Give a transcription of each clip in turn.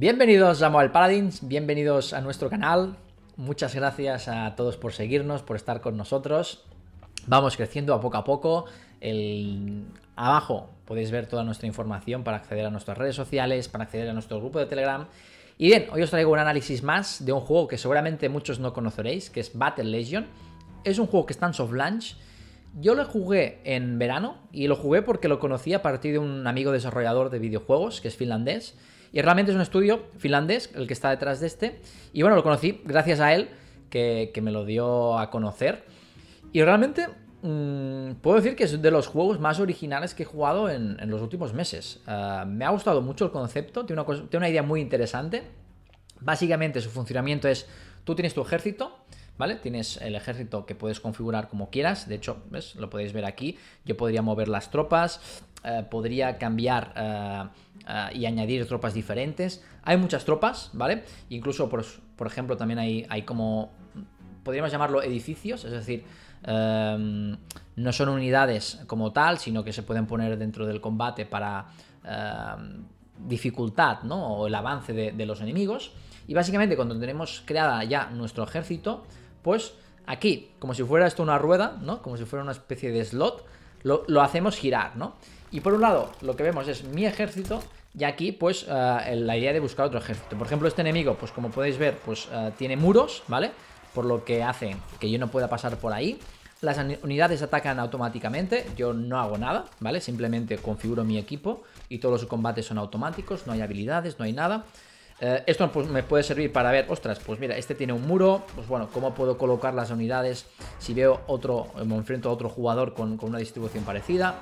Bienvenidos a Moel Paradins, bienvenidos a nuestro canal. Muchas gracias a todos por seguirnos, por estar con nosotros. Vamos creciendo a poco a poco. Abajo podéis ver toda nuestra información para acceder a nuestras redes sociales, para acceder a nuestro grupo de Telegram. Y bien, hoy os traigo un análisis más de un juego que seguramente muchos no conoceréis, que es Battle Legion. Es un juego que está en Soft Launch. Yo lo jugué en verano y lo jugué porque lo conocí a partir de un amigo desarrollador de videojuegos, que es finlandés y realmente es un estudio finlandés, el que está detrás de este. Y bueno, lo conocí gracias a él, que, me lo dio a conocer. Y realmente mm, puedo decir que es de los juegos más originales que he jugado en, los últimos meses. Ah, me ha gustado mucho el concepto, tiene una, tiene una idea muy interesante. Básicamente su funcionamiento es, tú tienes tu ejército, ¿vale? Tienes el ejército que puedes configurar como quieras, de hecho, lo podéis ver aquí, yo podría mover las tropas, eh, podría cambiar eh, eh, y añadir tropas diferentes, hay muchas tropas, ¿vale? Incluso, por, por ejemplo, también hay, hay como, podríamos llamarlo edificios, es decir, em, no son unidades como tal, sino que se pueden poner dentro del combate para em, dificultad, ¿no? O el avance de los enemigos. Y básicamente cuando tenemos creada ya nuestro ejército, pues aquí, como si fuera esto una rueda, ¿no? Como si fuera una especie de slot, lo, hacemos girar, ¿no? Y por un lado, lo que vemos es mi ejército y aquí, pues, eh, la idea de buscar otro ejército. Por ejemplo, este enemigo, pues como podéis ver, pues eh, tiene muros, ¿vale? Por lo que hace que yo no pueda pasar por ahí. Las unidades atacan automáticamente, yo no hago nada, ¿vale? Simplemente configuro mi equipo y todos los combates son automáticos, no hay habilidades, no hay nada. Eh, esto pues, me puede servir para ver, ostras, pues mira, este tiene un muro, pues bueno, cómo puedo colocar las unidades si veo otro, eh, me enfrento a otro jugador con, una distribución parecida.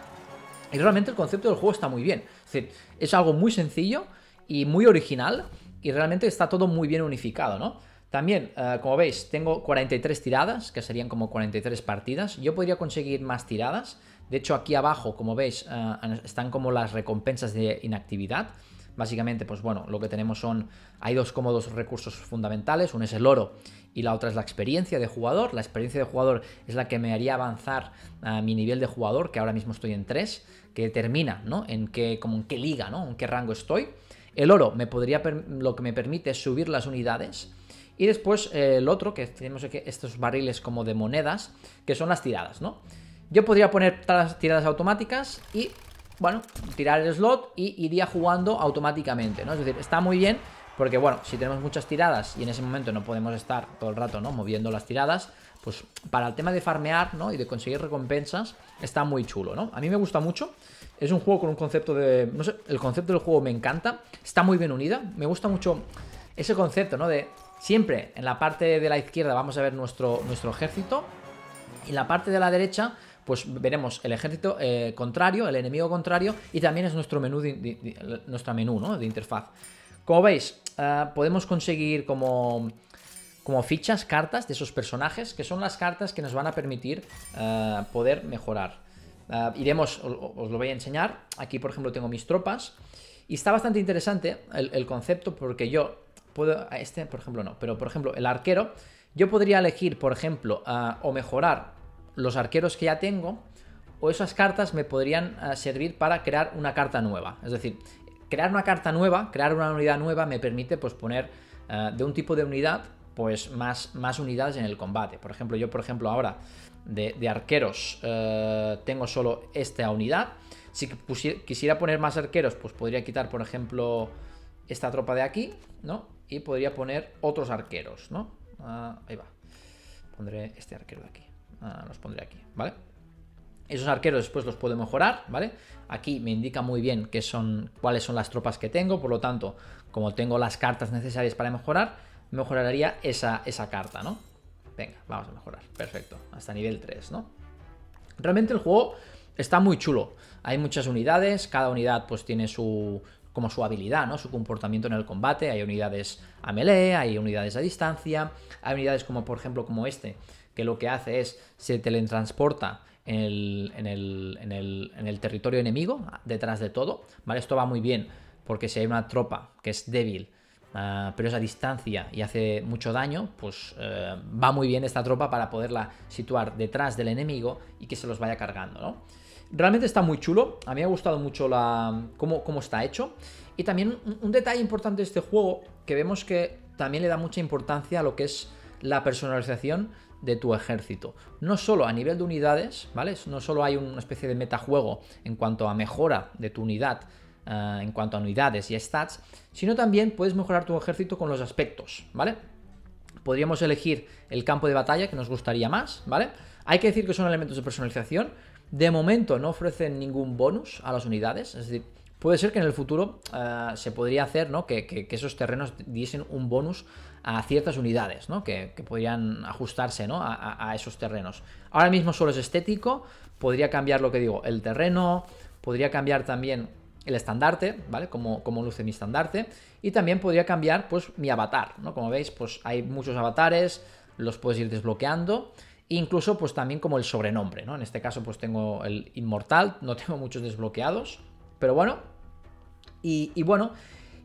Y realmente el concepto del juego está muy bien. Es decir, es algo muy sencillo y muy original y realmente está todo muy bien unificado, ¿no? También, eh, como veis, tengo 43 tiradas, que serían como 43 partidas. Yo podría conseguir más tiradas. De hecho, aquí abajo, como veis, están como las recompensas de inactividad. Básicamente, pues bueno, lo que tenemos son, hay dos cómodos recursos fundamentales, uno es el oro y la otra es la experiencia de jugador. La experiencia de jugador es la que me haría avanzar a mi nivel de jugador, que ahora mismo estoy en 3, que determina, ¿no? En qué, como en qué liga, ¿no? En qué rango estoy. El oro me podría, lo que me permite es subir las unidades. Y después eh, el otro, que tenemos estos barriles como de monedas, que son las tiradas, ¿no? Yo podría poner las tiradas automáticas y bueno, tirar el slot y iría jugando automáticamente, ¿no? Es decir, está muy bien porque, bueno, si tenemos muchas tiradas y en ese momento no podemos estar todo el rato, ¿no? Moviendo las tiradas, pues para el tema de farmear, ¿no? Y de conseguir recompensas, está muy chulo, ¿no? A mí me gusta mucho. Es un juego con un concepto de... No sé, el concepto del juego me encanta. Está muy bien unida. Me gusta mucho ese concepto, ¿no? De siempre en la parte de la izquierda vamos a ver nuestro, nuestro ejército. Y en la parte de la derecha pues veremos el ejército eh, contrario, el enemigo contrario, y también es nuestro menú, de, nuestra menú ¿no? de interfaz. Como veis, eh, podemos conseguir como, como fichas, cartas de esos personajes, que son las cartas que nos van a permitir eh, poder mejorar. iremos, os, lo voy a enseñar. Aquí, por ejemplo, tengo mis tropas. Y está bastante interesante el, el concepto porque yo puedo... Este, por ejemplo, no. Pero, por ejemplo, el arquero. Yo podría elegir, por ejemplo, o mejorar los arqueros que ya tengo, o esas cartas me podrían eh, servir para crear una carta nueva. Es decir, crear una carta nueva, crear una unidad nueva, me permite pues, poner eh, de un tipo de unidad, pues más, más unidades en el combate. Por ejemplo, yo, por ejemplo, ahora de, arqueros eh, tengo solo esta unidad. Si quisiera poner más arqueros, pues podría quitar, por ejemplo, esta tropa de aquí, ¿no? Y podría poner otros arqueros, ¿no? Ah, ahí va. Pondré este arquero de aquí. Ah, los pondré aquí, ¿vale? Esos arqueros después los puedo mejorar, ¿vale? Aquí me indica muy bien son, cuáles son las tropas que tengo, por lo tanto, como tengo las cartas necesarias para mejorar, mejoraría esa, esa carta, ¿no? Venga, vamos a mejorar, perfecto, hasta nivel 3, ¿no? Realmente el juego está muy chulo, hay muchas unidades, cada unidad pues tiene su, como su habilidad, ¿no? Su comportamiento en el combate, hay unidades a melee, hay unidades a distancia, hay unidades como por ejemplo como este, que lo que hace es se teletransporta en el, territorio enemigo, detrás de todo, ¿vale? Esto va muy bien, porque si hay una tropa que es débil, ah, pero es a distancia y hace mucho daño, pues eh, va muy bien esta tropa para poderla situar detrás del enemigo y que se los vaya cargando, Realmente está muy chulo, a mí me ha gustado mucho la, cómo, cómo está hecho. Y también un, detalle importante de este juego, que vemos que también le da mucha importancia a lo que es la personalización de tu ejército. No solo a nivel de unidades, ¿vale? No solo hay una especie de metajuego en cuanto a mejora de tu unidad, eh, en cuanto a unidades y stats, sino también puedes mejorar tu ejército con los aspectos, ¿vale? Podríamos elegir el campo de batalla que nos gustaría más, ¿vale? Hay que decir que son elementos de personalización. De momento no ofrecen ningún bonus a las unidades, es decir, puede ser que en el futuro ah, se podría hacer ¿no? que, esos terrenos diesen un bonus a ciertas unidades, ¿no? que, podrían ajustarse a, esos terrenos. Ahora mismo solo es estético, podría cambiar lo que digo, el terreno, podría cambiar también el estandarte, ¿vale? Como, como luce mi estandarte, y también podría cambiar pues mi avatar, ¿no? Como veis, pues hay muchos avatares, los puedes ir desbloqueando incluso pues también como el sobrenombre, ¿no? En este caso pues tengo el inmortal, no tengo muchos desbloqueados, pero bueno, y, bueno,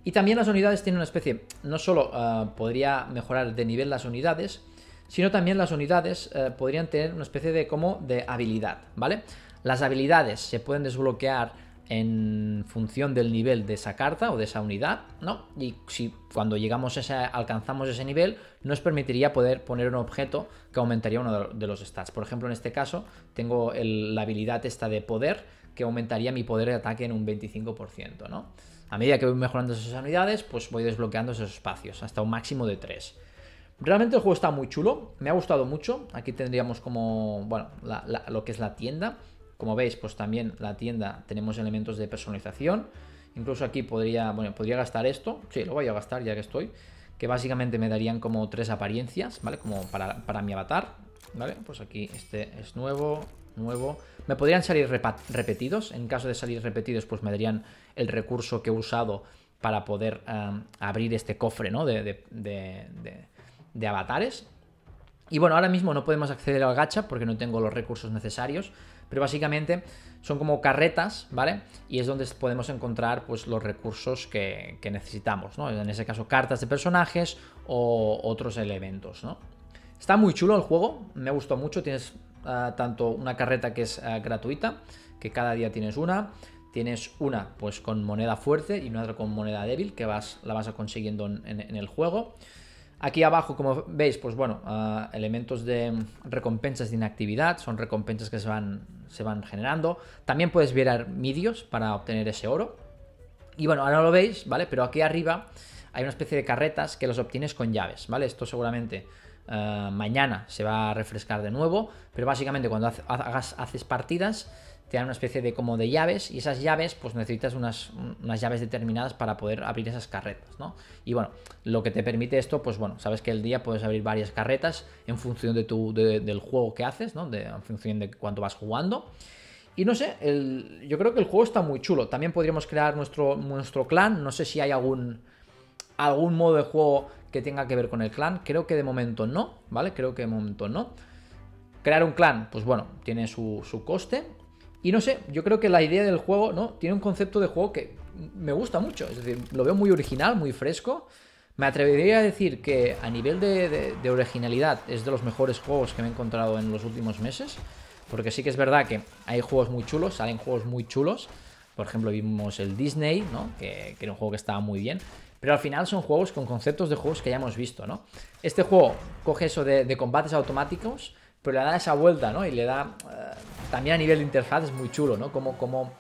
y también las unidades tienen una especie, no solo ah, podría mejorar de nivel las unidades, sino también las unidades eh, podrían tener una especie de como de habilidad, ¿vale? Las habilidades se pueden desbloquear en función del nivel de esa carta o de esa unidad, ¿no? Y si cuando llegamos a ese, alcanzamos ese nivel, nos permitiría poder poner un objeto que aumentaría uno de los stats. Por ejemplo, en este caso, tengo la habilidad esta de poder, que aumentaría mi poder de ataque en un 25%, ¿no? A medida que voy mejorando esas unidades, pues voy desbloqueando esos espacios, hasta un máximo de 3. Realmente el juego está muy chulo, me ha gustado mucho. Aquí tendríamos como, bueno, lo que es la tienda. Como veis, pues también la tienda tenemos elementos de personalización. Incluso aquí podría, bueno, podría gastar esto. Sí, lo voy a gastar ya que estoy. Que básicamente me darían como tres apariencias, ¿vale? Como para, para mi avatar, ¿vale? Pues aquí este es nuevo, nuevo. Me podrían salir repetidos. En caso de salir repetidos, pues me darían el recurso que he usado para poder abrir este cofre ¿no? de, de, de, de, avatares. Y bueno, ahora mismo no podemos acceder al gacha porque no tengo los recursos necesarios, pero básicamente son como carretas, ¿vale? Y es donde podemos encontrar pues, los recursos que, que necesitamos, ¿no? En ese caso, cartas de personajes o otros elementos, ¿no? Está muy chulo el juego, me gustó mucho, tienes Ah, tanto una carreta que es ah, gratuita, que cada día tienes una, tienes una pues con moneda fuerte y una otra con moneda débil que vas, la vas consiguiendo en, el juego. Aquí abajo, como veis, pues bueno, ah, elementos de recompensas de inactividad, son recompensas que se van, se van generando. También puedes virar medios para obtener ese oro. Y bueno, ahora lo veis, ¿vale? Pero aquí arriba hay una especie de carretas que las obtienes con llaves, ¿vale? Esto seguramente eh, mañana se va a refrescar de nuevo, pero básicamente cuando haces partidas te dan una especie de como de llaves y esas llaves pues necesitas unas, unas, llaves determinadas para poder abrir esas carretas, ¿no? Y bueno, lo que te permite esto pues bueno, sabes que el día puedes abrir varias carretas en función de tu, del juego que haces, ¿no? en función de cuánto vas jugando. Y no sé, yo creo que el juego está muy chulo. También podríamos crear nuestro, nuestro clan. No sé si hay algún, algún modo de juego que tenga que ver con el clan. Creo que de momento no, ¿vale? Creo que de momento no. Crear un clan, pues bueno, tiene su, coste. Y no sé, yo creo que la idea del juego, ¿no? Tiene un concepto de juego que me gusta mucho. Es decir, lo veo muy original, muy fresco. Me atrevería a decir que a nivel de, originalidad es de los mejores juegos que me he encontrado en los últimos meses. Porque sí que es verdad que hay juegos muy chulos, salen juegos muy chulos. Por ejemplo, vimos el Disney, ¿no? Que, que, era un juego que estaba muy bien. Pero al final son juegos con conceptos de juegos que ya hemos visto, ¿no? Este juego coge eso de, combates automáticos, pero le da esa vuelta, ¿no? Y le da... Eh, también a nivel de interfaz es muy chulo, ¿no? Como,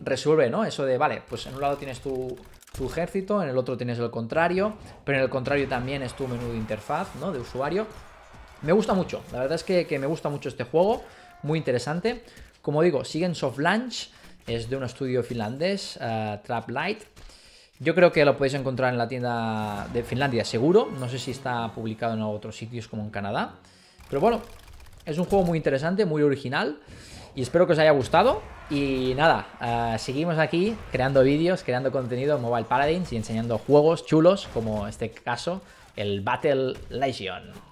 resuelve, ¿no? Eso de, vale, pues en un lado tienes tu, ejército, en el otro tienes el contrario, pero en el contrario también es tu menú de interfaz, ¿no? De usuario. Me gusta mucho, la verdad es que, me gusta mucho este juego, muy interesante. Como digo, siguen Soft Launch, es de un estudio finlandés, eh, Trap Light. Yo creo que lo podéis encontrar en la tienda de Finlandia, seguro. No sé si está publicado en otros sitios como en Canadá. Pero bueno, es un juego muy interesante, muy original. Y espero que os haya gustado. Y nada, eh, seguimos aquí creando vídeos, creando contenido en Mobile Paradigms y enseñando juegos chulos como este caso, el Battle Legion.